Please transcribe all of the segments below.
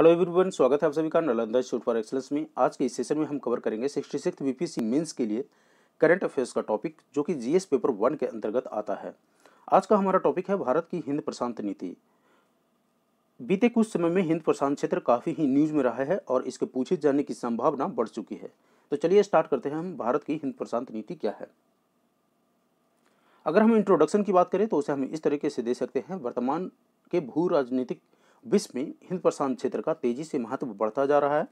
hello everyone स्वागत है आप सभी का नालंदा शूट फॉर एक्सलेंस में आज के इस सेशन में हम कवर करेंगे सिक्सटी सिक्स बीपीसी मेंस के लिए करंट अफेयर्स का टॉपिक जो कि जीएस पेपर वन के अंतर्गत आता है आज का हमारा टॉपिक है भारत की हिंद प्रशांत नीति बीते कुछ समय में हिंद प्रशांत क्षेत्र काफ़ी ही न्यूज में रहा है और इसके पूछे जाने की संभावना बढ़ चुकी है तो चलिए स्टार्ट करते हैं हम भारत की हिंद प्रशांत नीति क्या है अगर हम इंट्रोडक्शन की बात करें तो उसे हम इस तरीके से दे सकते हैं वर्तमान के भू राजनीतिक विश्व में हिंद प्रशांत क्षेत्र का तेजी से महत्व बढ़ता जा रहा है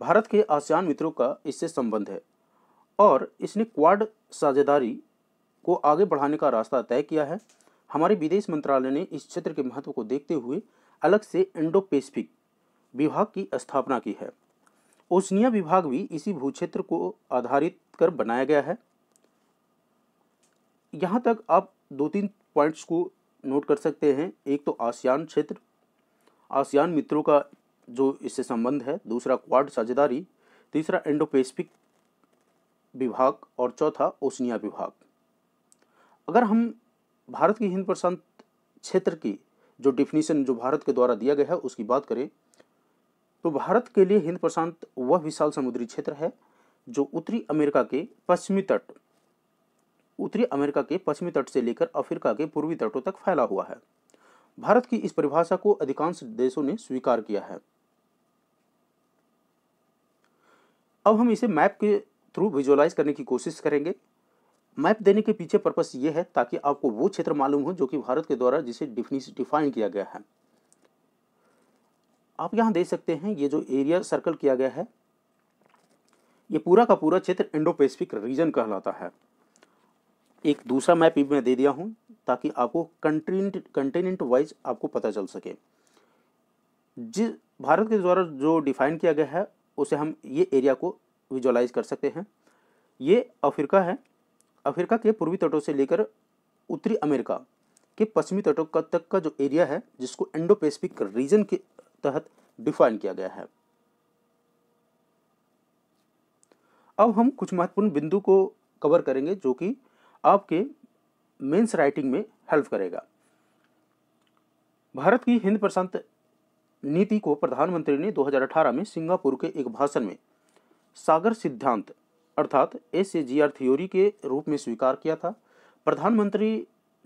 भारत के आसियान मित्रों का इससे संबंध है और इसने क्वाड साझेदारी को आगे बढ़ाने का रास्ता तय किया है हमारे विदेश मंत्रालय ने इस क्षेत्र के महत्व को देखते हुए अलग से इंडो पेसिफिक विभाग की स्थापना की है ओसनिया विभाग भी इसी भूक्षेत्र को आधारित कर बनाया गया है यहाँ तक आप दो तीन पॉइंट्स को नोट कर सकते हैं एक तो आसियान क्षेत्र आसियान मित्रों का जो इससे संबंध है दूसरा क्वाड साझेदारी तीसरा इंडो पैसिफिक विभाग और चौथा ओशनिया विभाग अगर हम भारत की हिंद प्रशांत क्षेत्र की जो डिफिनीशन जो भारत के द्वारा दिया गया है उसकी बात करें तो भारत के लिए हिंद प्रशांत वह विशाल समुद्री क्षेत्र है जो उत्तरी अमेरिका के पश्चिमी तट उत्तरी अमेरिका के पश्चिमी तट से लेकर अफ्रीका के पूर्वी तटों तक फैला हुआ है भारत की इस परिभाषा को अधिकांश देशों ने स्वीकार किया है अब हम इसे मैप के थ्रू विजुअलाइज करने की कोशिश करेंगे मैप देने के पीछे पर्पस ये है ताकि आपको वो क्षेत्र मालूम हो जो कि भारत के द्वारा जिसे डिफाइन किया गया है आप यहां देख सकते हैं ये जो एरिया सर्कल किया गया है ये पूरा का पूरा क्षेत्र इंडो पैसिफिक रीजन कहलाता है एक दूसरा मैप भी मैं दे दिया हूँ ताकि आपको कंटिनेंट कंटिनेंट वाइज आपको पता चल सके जिस भारत के द्वारा जो डिफाइन किया गया है उसे हम ये एरिया को विजुअलाइज कर सकते हैं ये अफ्रीका है अफ्रीका के पूर्वी तटों से लेकर उत्तरी अमेरिका के पश्चिमी तटों का तक का जो एरिया है जिसको इंडो पैसिफिक रीजन के तहत डिफाइन किया गया है अब हम कुछ महत्वपूर्ण बिंदु को कवर करेंगे जो कि आपके मेंस राइटिंग में हेल्प करेगा भारत की हिंद प्रशांत नीति को प्रधानमंत्री ने 2018 में सिंगापुर के एक भाषण में सागर सिद्धांत अर्थात S A G R theory के रूप में स्वीकार किया था प्रधानमंत्री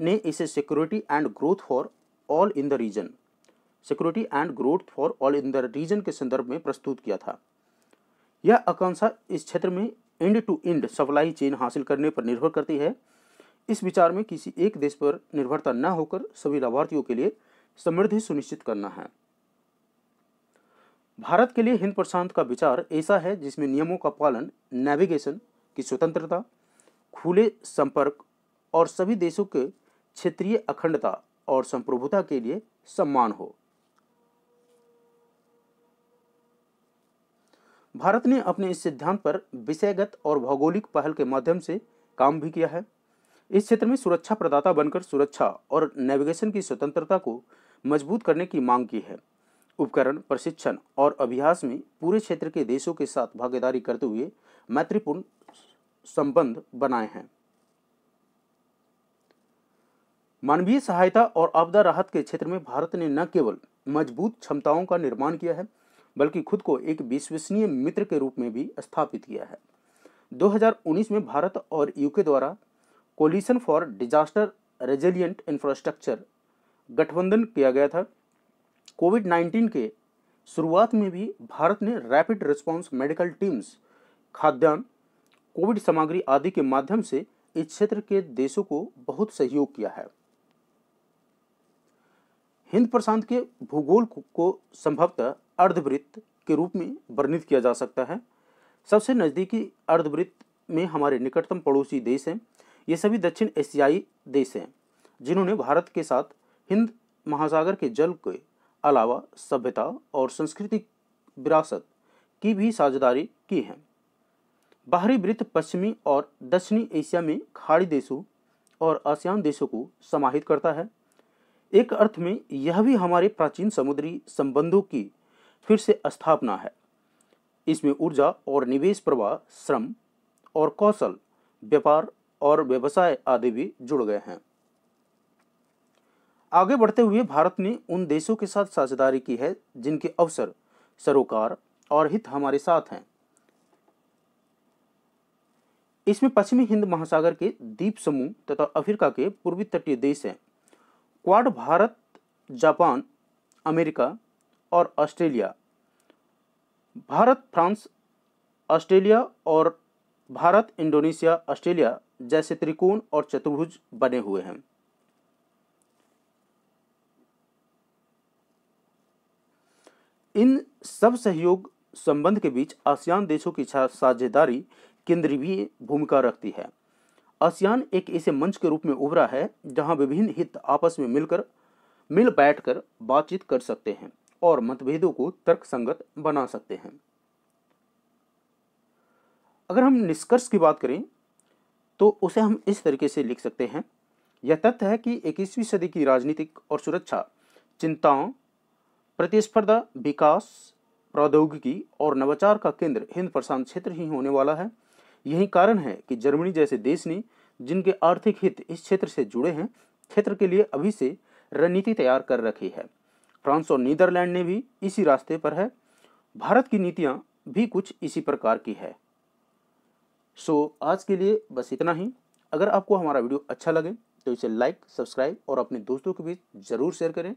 ने इसे security and growth for all in the region security and growth for all in the region के संदर्भ में प्रस्तुत किया था यह आकांक्षा इस क्षेत्र में end to end supply chain हासिल करने पर निर्भर करती है इस विचार में किसी एक देश पर निर्भरता न होकर सभी लाभार्थियों के लिए समृद्धि सुनिश्चित करना है भारत के लिए हिंद प्रशांत का विचार ऐसा है जिसमें नियमों का पालन नेविगेशन की स्वतंत्रता खुले संपर्क और सभी देशों के क्षेत्रीय अखंडता और संप्रभुता के लिए सम्मान हो भारत ने अपने इस सिद्धांत पर विषयगत और भौगोलिक पहल के माध्यम से काम भी किया है इस क्षेत्र में सुरक्षा प्रदाता बनकर सुरक्षा और नेविगेशन की स्वतंत्रता को मजबूत करने की मांग की है उपकरण प्रशिक्षण और अभ्यास में पूरे क्षेत्र के देशों के साथ भागीदारी करते हुए मैत्रीपूर्ण संबंध बनाए हैं मानवीय सहायता और आपदा राहत के क्षेत्र में भारत ने न केवल मजबूत क्षमताओं का निर्माण किया है बल्कि खुद को एक विश्वसनीय मित्र के रूप में भी स्थापित किया है 2019 में भारत और यूके द्वारा coalition for disaster resilient infrastructure गठबंधन किया गया था कोविड 19 के शुरुआत में भी भारत ने रैपिड रिस्पॉन्स मेडिकल टीम्स खाद्यान्न कोविड सामग्री आदि के माध्यम से इस क्षेत्र के देशों को बहुत सहयोग किया है हिंद प्रशांत के भूगोल को संभवतः अर्धवृत्त के रूप में वर्णित किया जा सकता है सबसे नज़दीकी अर्धवृत्त में हमारे निकटतम पड़ोसी देश हैं ये सभी दक्षिण एशियाई देश हैं जिन्होंने भारत के साथ हिंद महासागर के जल के अलावा सभ्यता और सांस्कृतिक विरासत की भी साझेदारी की है बाहरी वृत्त पश्चिमी और दक्षिणी एशिया में खाड़ी देशों और आसियान देशों को समाहित करता है एक अर्थ में यह भी हमारे प्राचीन समुद्री संबंधों की फिर से स्थापना है इसमें ऊर्जा और निवेश प्रवाह श्रम और कौशल व्यापार और व्यवसाय आदि भी जुड़ गए हैं आगे बढ़ते हुए भारत ने उन देशों के साथ साझेदारी की है जिनके अवसर सरोकार और हित हमारे साथ हैं इसमें पश्चिमी हिंद महासागर के द्वीप समूह तथा अफ्रीका के पूर्वी तटीय देश हैं क्वाड भारत जापान अमेरिका और ऑस्ट्रेलिया भारत फ्रांस ऑस्ट्रेलिया और भारत इंडोनेशिया ऑस्ट्रेलिया जैसे त्रिकोण और चतुर्भुज बने हुए हैं इन सब सहयोग संबंध के बीच आसियान देशों की साझेदारी केंद्रीय भूमिका रखती है आसियान एक ऐसे मंच के रूप में उभरा है जहां विभिन्न हित आपस में मिलकर मिल बैठकर बातचीत कर सकते हैं और मतभेदों को तर्कसंगत बना सकते हैं अगर हम निष्कर्ष की बात करें तो उसे हम इस तरीके से लिख सकते हैं यह तथ्य है कि इक्कीसवीं सदी की राजनीतिक और सुरक्षा चिंताओं प्रतिस्पर्धा विकास प्रौद्योगिकी और नवाचार का केंद्र हिंद प्रशांत क्षेत्र ही होने वाला है यही कारण है कि जर्मनी जैसे देश ने जिनके आर्थिक हित इस क्षेत्र से जुड़े हैं क्षेत्र के लिए अभी से रणनीति तैयार कर रखी है फ्रांस और नीदरलैंड ने भी इसी रास्ते पर है भारत की नीतियाँ भी कुछ इसी प्रकार की है सो आज के लिए बस इतना ही अगर आपको हमारा वीडियो अच्छा लगे तो इसे लाइक सब्सक्राइब और अपने दोस्तों के बीच ज़रूर शेयर करें